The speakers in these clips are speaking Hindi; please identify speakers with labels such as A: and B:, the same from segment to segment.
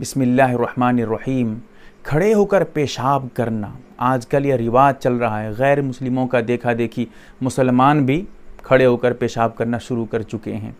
A: बिसमीम खड़े होकर पेशाब करना आजकल यह रिवाज चल रहा है गैर मुस्लिमों का देखा देखी मुसलमान भी खड़े होकर पेशाब करना शुरू कर चुके हैं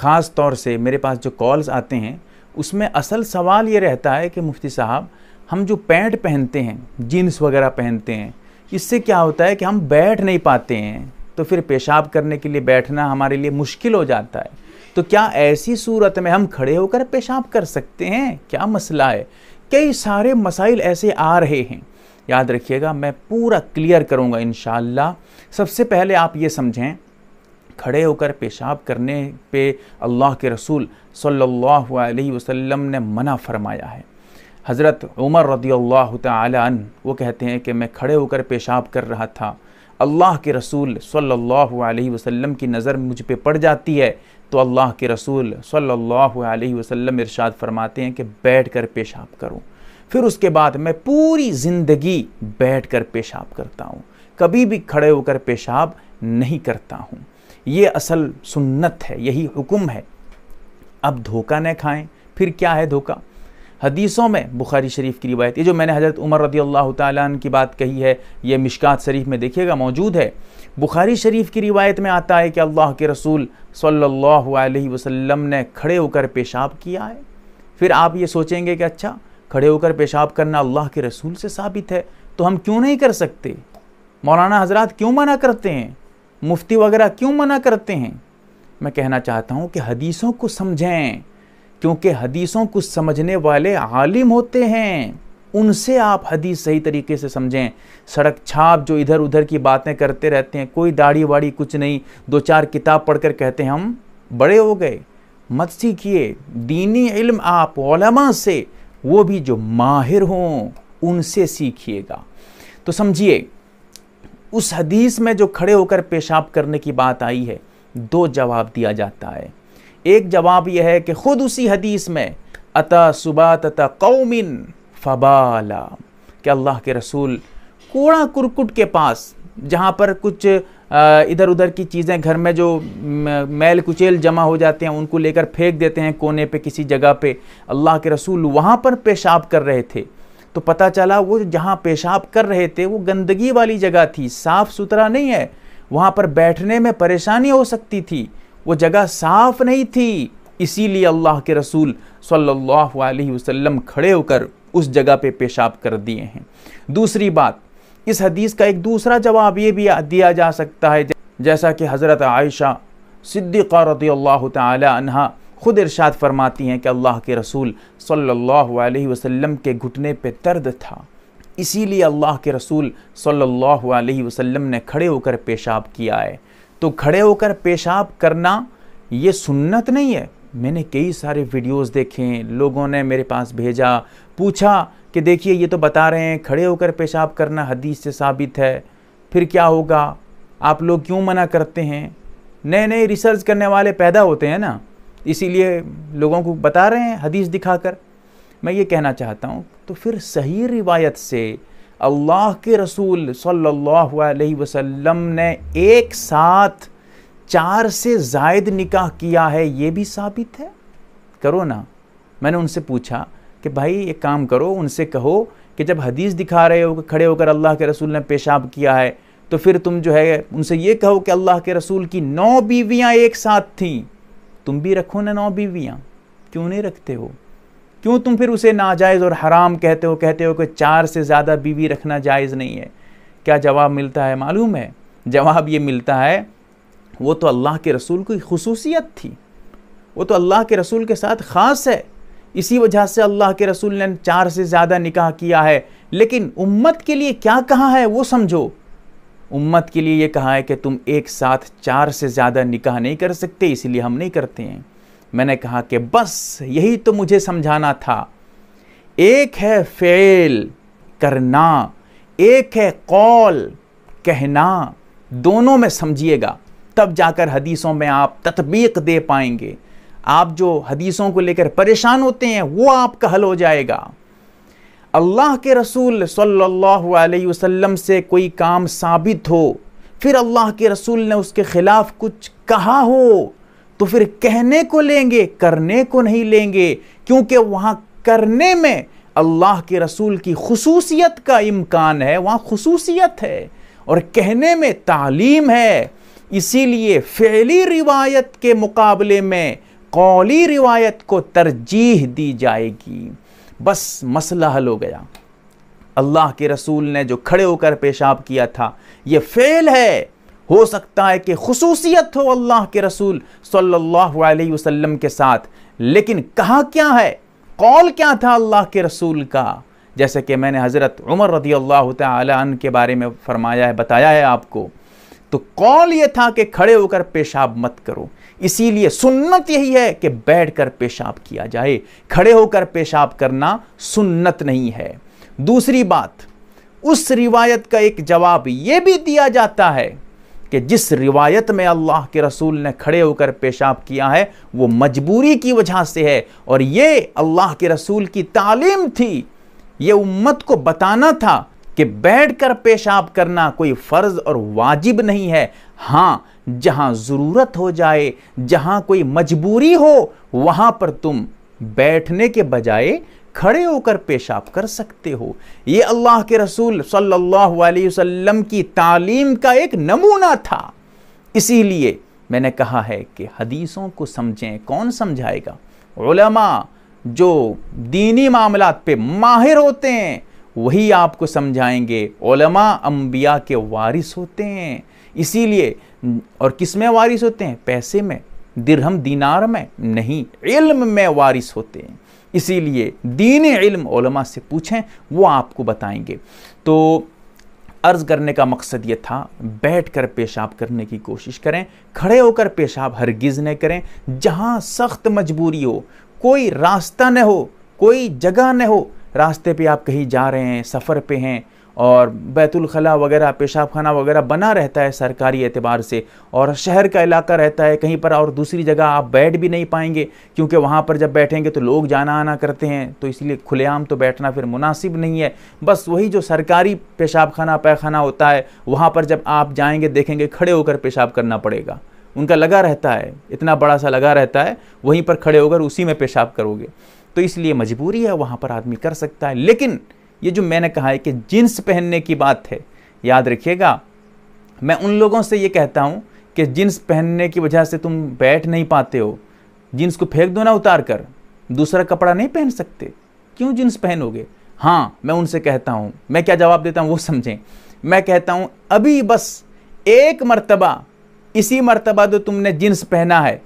A: ख़ास तौर से मेरे पास जो कॉल्स आते हैं उसमें असल सवाल ये रहता है कि मुफ्ती साहब हम जो पैंट पहनते हैं जीन्स वगैरह पहनते हैं इससे क्या होता है कि हम बैठ नहीं पाते हैं तो फिर पेशाब करने के लिए बैठना हमारे लिए मुश्किल हो जाता है तो क्या ऐसी सूरत में हम खड़े होकर पेशाब कर सकते हैं क्या मसला है कई सारे मसाइल ऐसे आ रहे हैं याद रखिएगा मैं पूरा क्लियर करूँगा इन सबसे पहले आप ये समझें खड़े होकर पेशाब करने पे अल्लाह के रसूल सल्लल्लाहु अलैहि वसल्लम ने मना फरमाया है हज़रत उमर रदी अल्लाह तन वो कहते हैं कि मैं खड़े होकर पेशाब कर रहा था अल्लाह के रसूल सल्लल्लाहु अलैहि वसल्लम की नज़र मुझ पे पड़ जाती है तो अल्लाह के रसूल सल्लल्लाहु अलैहि वसल्लम इरशाद फरमाते हैं कि बैठ कर पेशाब करूँ फिर उसके बाद मैं पूरी ज़िंदगी बैठ कर पेशाब करता हूँ कभी भी खड़े होकर पेशाब नहीं करता हूँ ये असल सुन्नत है यही हुक्म है अब धोखा न खाएँ फिर क्या है धोखा हदीसों में बुखारी शरीफ की रिवायत ये जो मैंने हज़रत उमर रदी अल्लाह तन की बात कही है ये मिशकात शरीफ में देखिएगा मौजूद है बुखारी शरीफ की रिवायत में आता है कि अल्लाह के रसूल सल्ला वसम ने खड़े होकर पेशाब किया है फिर आप ये सोचेंगे कि अच्छा खड़े होकर पेशाब करना अल्लाह के रसूल से साबित है तो हम क्यों नहीं कर सकते मौलाना हजरात क्यों मना करते हैं मुफ्ती वगैरह क्यों मना करते हैं मैं कहना चाहता हूँ कि हदीसों को समझें क्योंकि हदीसों को समझने वाले आलिम होते हैं उनसे आप हदीस सही तरीके से समझें सड़क छाप जो इधर उधर की बातें करते रहते हैं कोई दाढ़ी वाड़ी कुछ नहीं दो चार किताब पढ़कर कहते हैं हम बड़े हो गए मत सीखिए दीनी इल्म आप ओलमा से वो भी जो माहिर हों उनसे सीखिएगा तो समझिए उस हदीस में जो खड़े होकर पेशाब करने की बात आई है दो जवाब दिया जाता है एक जवाब यह है कि ख़ुद उसी हदीस में अता सुबह तथा कौमिन फबाला कि अल्लाह के रसूल कूड़ा कुरकुट के पास जहाँ पर कुछ इधर उधर की चीज़ें घर में जो मैल कुचेल जमा हो जाते हैं उनको लेकर फेंक देते हैं कोने पे किसी जगह पे अल्लाह के रसूल वहाँ पर पेशाब कर रहे थे तो पता चला वो जहाँ पेशाब कर रहे थे वो गंदगी वाली जगह थी साफ़ सुथरा नहीं है वहाँ पर बैठने में परेशानी हो सकती थी वो जगह साफ नहीं थी इसीलिए अल्लाह के रसूल सल्लल्लाहु अलैहि वसल्लम खड़े होकर उस जगह पे पेशाब कर दिए हैं दूसरी बात इस हदीस का एक दूसरा जवाब ये भी दिया जा सकता है जैसा कि हज़रत आयशा सिद्दीक़ा रदी ख़ुद इरशाद फरमाती हैं कि अल्लाह के रसूल सल्लल्लाहु अलैहि वसल्लम के घुटने पे दर्द था इसीलिए अल्लाह के रसूल सल्लल्लाहु अलैहि वसल्लम ने खड़े होकर पेशाब किया है तो खड़े होकर पेशाब करना ये सुन्नत नहीं है मैंने कई सारे वीडियोस देखे लोगों ने मेरे पास भेजा पूछा कि देखिए ये तो बता रहे हैं खड़े होकर पेशाब करना हदीस से साबित है फिर क्या होगा आप लोग क्यों मना करते हैं नए नए रिसर्च करने वाले पैदा होते हैं ना इसीलिए लोगों को बता रहे हैं हदीस दिखाकर मैं ये कहना चाहता हूँ तो फिर सही रिवायत से अल्लाह के रसूल सल्लल्लाहु अलैहि वसल्लम ने एक साथ चार से जायद निकाह किया है ये भी साबित है करो ना मैंने उनसे पूछा कि भाई एक काम करो उनसे कहो कि जब हदीस दिखा रहे हो खड़े होकर अल्लाह के रसूल ने पेशाब किया है तो फिर तुम जो है उनसे ये कहो कि अल्लाह के रसूल की नौ बीवियाँ एक साथ थीं तुम भी रखो ना नौ बीवियाँ क्यों नहीं रखते हो क्यों तुम फिर उसे नाजायज़ और हराम कहते हो कहते हो कि चार से ज़्यादा बीवी रखना जायज़ नहीं है क्या जवाब मिलता है मालूम है जवाब ये मिलता है वो तो अल्लाह के रसूल की खसूसियत थी वो तो अल्लाह के रसूल के साथ ख़ास है इसी वजह से अल्लाह के रसूल ने चार से ज़्यादा निकाह किया है लेकिन उम्मत के लिए क्या कहा है वो समझो उम्मत के लिए ये कहा है कि तुम एक साथ चार से ज़्यादा निकाह नहीं कर सकते इसलिए हम नहीं करते हैं मैंने कहा कि बस यही तो मुझे समझाना था एक है फ़ेल करना एक है कॉल कहना दोनों में समझिएगा तब जाकर हदीसों में आप तत्बीक दे पाएंगे आप जो हदीसों को लेकर परेशान होते हैं वो आपका हल हो जाएगा अल्लाह के रसूल सल्लल्लाहु अलैहि वसल्लम से कोई काम साबित हो फिर अल्लाह के रसूल ने उसके ख़िलाफ़ कुछ कहा हो तो फिर कहने को लेंगे करने को नहीं लेंगे क्योंकि वहाँ करने में अल्लाह के रसूल की खसूसियत का इम्कान है वहाँ खसूसियत है और कहने में तालीम है इसीलिए फ़ैली रिवायत के मुकाबले में कौली रिवायत को तरजीह दी जाएगी बस मसला हल हो गया अल्लाह के रसूल ने जो खड़े होकर पेशाब किया था ये फेल है हो सकता है कि खसूसियत हो अल्लाह के रसूल सल्लल्लाहु अलैहि वसल्लम के साथ लेकिन कहा क्या है कौल क्या था अल्लाह के रसूल का जैसे कि मैंने हज़रत उमर रदी अल्लाह तन के बारे में फरमाया है बताया है आपको तो कौल ये था कि खड़े होकर पेशाब मत करो इसीलिए सुन्नत यही है कि बैठ कर पेशाब किया जाए खड़े होकर पेशाब करना सुन्नत नहीं है दूसरी बात उस रिवायत का एक जवाब ये भी दिया जाता है कि जिस रिवायत में अल्लाह के रसूल ने खड़े होकर पेशाब किया है वो मजबूरी की वजह से है और ये अल्लाह के रसूल की तालीम थी ये उम्मत को बताना था कि बैठकर पेशाब करना कोई फ़र्ज़ और वाजिब नहीं है हाँ जहाँ ज़रूरत हो जाए जहाँ कोई मजबूरी हो वहाँ पर तुम बैठने के बजाय खड़े होकर पेशाब कर सकते हो ये अल्लाह के रसूल सल्लल्लाहु अलैहि वसल्लम की तालीम का एक नमूना था इसीलिए मैंने कहा है कि हदीसों को समझें कौन समझाएगा उलमा जो दीनी मामला पे माहिर होते हैं वही आपको समझाएंगे ओलमा अम्बिया के वारिस होते हैं इसीलिए और किस में वारिस होते हैं पैसे में दिरहम दीनार में नहीं इल्म में वारिस होते हैं इसीलिए दीन इल्म से पूछें वो आपको बताएंगे तो अर्ज़ करने का मकसद ये था बैठ कर पेशाब करने की कोशिश करें खड़े होकर पेशाब हरगिज़ न करें जहाँ सख्त मजबूरी हो कोई रास्ता न हो कोई जगह न हो रास्ते पे आप कहीं जा रहे हैं सफ़र पे हैं और बैतुलखला वगैरह पेशाब खाना वगैरह बना रहता है सरकारी एतबार से और शहर का इलाका रहता है कहीं पर और दूसरी जगह आप बैठ भी नहीं पाएंगे क्योंकि वहाँ पर जब बैठेंगे तो लोग जाना आना करते हैं तो इसलिए खुलेआम तो बैठना फिर मुनासिब नहीं है बस वही जो सरकारी पेशाब खाना पैखाना होता है वहाँ पर जब आप जाएँगे देखेंगे खड़े होकर पेशाब करना पड़ेगा उनका लगा रहता है इतना बड़ा सा लगा रहता है वहीं पर खड़े होकर उसी में पेशाब करोगे तो इसलिए मजबूरी है वहाँ पर आदमी कर सकता है लेकिन ये जो मैंने कहा है कि जीन्स पहनने की बात है याद रखिएगा मैं उन लोगों से ये कहता हूँ कि जीन्स पहनने की वजह से तुम बैठ नहीं पाते हो जीन्स को फेंक दो ना उतार कर दूसरा कपड़ा नहीं पहन सकते क्यों जीन्स पहनोगे हाँ मैं उनसे कहता हूँ मैं क्या जवाब देता हूँ वो समझें मैं कहता हूँ अभी बस एक मरतबा इसी मरतबा जो तुमने जींस पहना है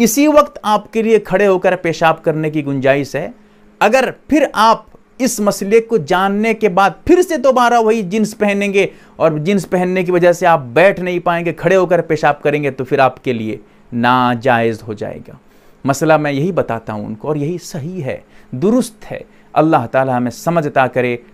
A: इसी वक्त आपके लिए खड़े होकर पेशाब करने की गुंजाइश है अगर फिर आप इस मसले को जानने के बाद फिर से दोबारा वही जींस पहनेंगे और जींस पहनने की वजह से आप बैठ नहीं पाएंगे खड़े होकर पेशाब करेंगे तो फिर आपके लिए नाजायज़ हो जाएगा मसला मैं यही बताता हूँ उनको और यही सही है दुरुस्त है अल्लाह ताला हमें समझता करे